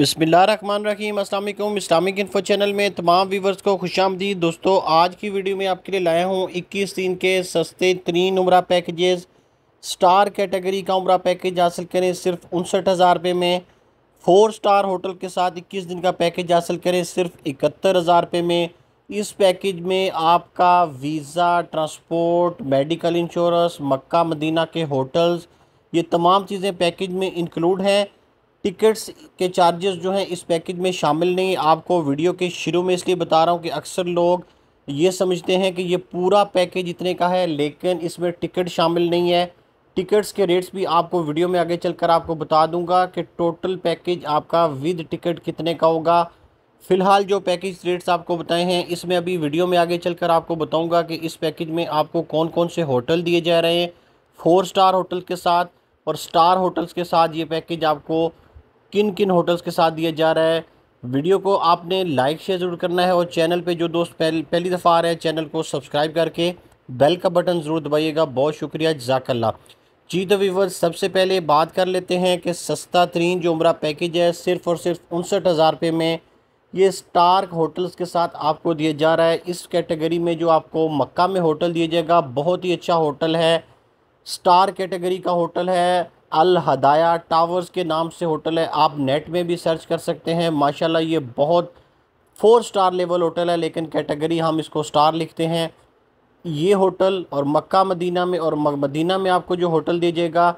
बसमीम अल्लाम Islamic info channel में तमाम व्यूवर्स को खुश आमदी दोस्तों आज की वीडियो में आपके लिए लाया हूँ इक्कीस दिन के सस्ते तरीन उम्र पैकेजेस स्टार कैटेगरी का उम्र पैकेज हासिल करें सिर्फ उनसठ हज़ार रुपये में फोर स्टार होटल के साथ इक्कीस दिन का पैकेज हासिल करें सिर्फ इकहत्तर हज़ार रुपये में इस पैकेज में आपका visa transport medical insurance Mecca Medina के होटल्स ये तमाम चीज़ें पैकेज में इंक्लूड हैं टिकट्स के चार्जेस जो हैं इस पैकेज में शामिल नहीं आपको वीडियो के शुरू में इसलिए बता रहा हूँ कि अक्सर लोग ये समझते हैं कि ये पूरा पैकेज इतने का है लेकिन इसमें टिकट शामिल नहीं है टिकट्स के रेट्स भी आपको वीडियो में आगे चलकर आपको बता दूंगा कि टोटल पैकेज आपका विद टिकट कितने का होगा फ़िलहाल जो पैकेज रेट्स आपको बताए हैं इसमें अभी वीडियो में आगे चलकर आपको बताऊंगा कि इस पैकेज में आपको कौन कौन से होटल दिए जा रहे हैं फोर स्टार होटल के साथ और स्टार होटल्स के साथ ये पैकेज आपको किन किन होटल्स के साथ दिया जा रहा है वीडियो को आपने लाइक शेयर ज़रूर करना है और चैनल पे जो दोस्त पहल, पहली दफ़ा आ रहे हैं चैनल को सब्सक्राइब करके बेल का बटन ज़रूर दबाइएगा बहुत शुक्रिया जजाकल्ला जी तो वीवर सबसे पहले बात कर लेते हैं कि सस्ता तरीन जो उम्र पैकेज है सिर्फ़ और सिर्फ उनसठ हज़ार रुपये में ये स्टार होटल्स के साथ आपको दिया जा रहा है इस कैटेगरी में जो आपको मक्का में होटल दिया जाएगा बहुत ही अच्छा होटल है स्टार कैटेगरी का होटल है अल हदाया टावर्स के नाम से होटल है आप नेट में भी सर्च कर सकते हैं माशाल्लाह ये बहुत फोर स्टार लेवल होटल है लेकिन कैटेगरी हम इसको स्टार लिखते हैं ये होटल और मक्का मदीना में और मदीना में आपको जो होटल दीजिएगा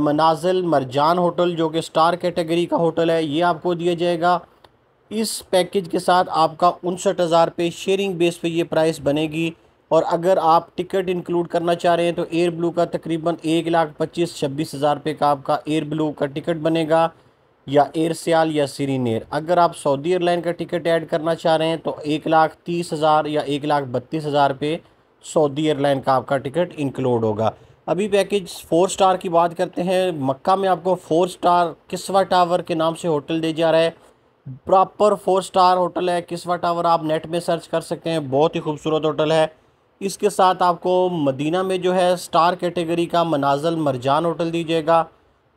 मनाजिल मरजान होटल जो कि स्टार कैटेगरी का होटल है ये आपको दिया जाएगा इस पैकेज के साथ आपका उनसठ हज़ार पे शेयरिंग बेस पे ये प्राइस बनेगी और अगर आप टिकट इंक्लूड करना चाह रहे हैं तो एयर ब्लू का तकरीबन एक लाख पच्चीस छब्बीस हज़ार रुपये का आपका एयर ब्लू का टिकट बनेगा या एयर सियाल या सीरीन अगर आप सऊदी एयरलाइन का टिकट ऐड करना चाह रहे हैं तो एक लाख तीस हज़ार या एक लाख बत्तीस हज़ार रुपये सऊदी एयरलाइन का आपका टिकट इंक्लूड होगा अभी पैकेज फ़ोर स्टार की बात करते हैं मक्का में आपको फ़ोर स्टार किसवा टावर के नाम से होटल दे जा रहा है प्रॉपर फोर स्टार होटल है किसवा टावर आप नेट में सर्च कर सकते हैं बहुत ही खूबसूरत होटल है इसके साथ आपको मदीना में जो है स्टार कैटेगरी का मनाजल मरजान होटल दीजिएगा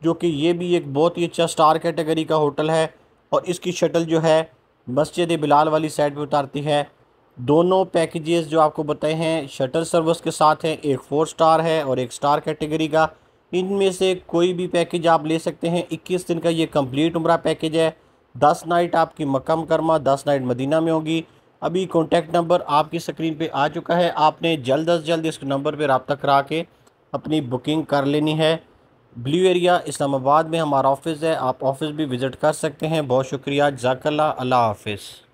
जो कि ये भी एक बहुत ही अच्छा स्टार कैटेगरी का होटल है और इसकी शटल जो है मस्जिद बिलाल वाली साइड पर उतारती है दोनों पैकेजेस जो आपको बताए हैं शटल सर्विस के साथ हैं एक फोर स्टार है और एक स्टार कैटेगरी का इनमें से कोई भी पैकेज आप ले सकते हैं 21 दिन का ये कंप्लीट उम्र पैकेज है 10 नाइट आपकी मक्का मुकरमा 10 नाइट मदीना में होगी अभी कॉन्टैक्ट नंबर आपकी स्क्रीन पे आ चुका है आपने जल्द अज जल्द इस नंबर पर रबता करा के अपनी बुकिंग कर लेनी है ब्लू एरिया इस्लामाबाद में हमारा ऑफिस है आप ऑफिस भी विज़िट कर सकते हैं बहुत शुक्रिया जजाकल्ला अल्लाह हाफिज़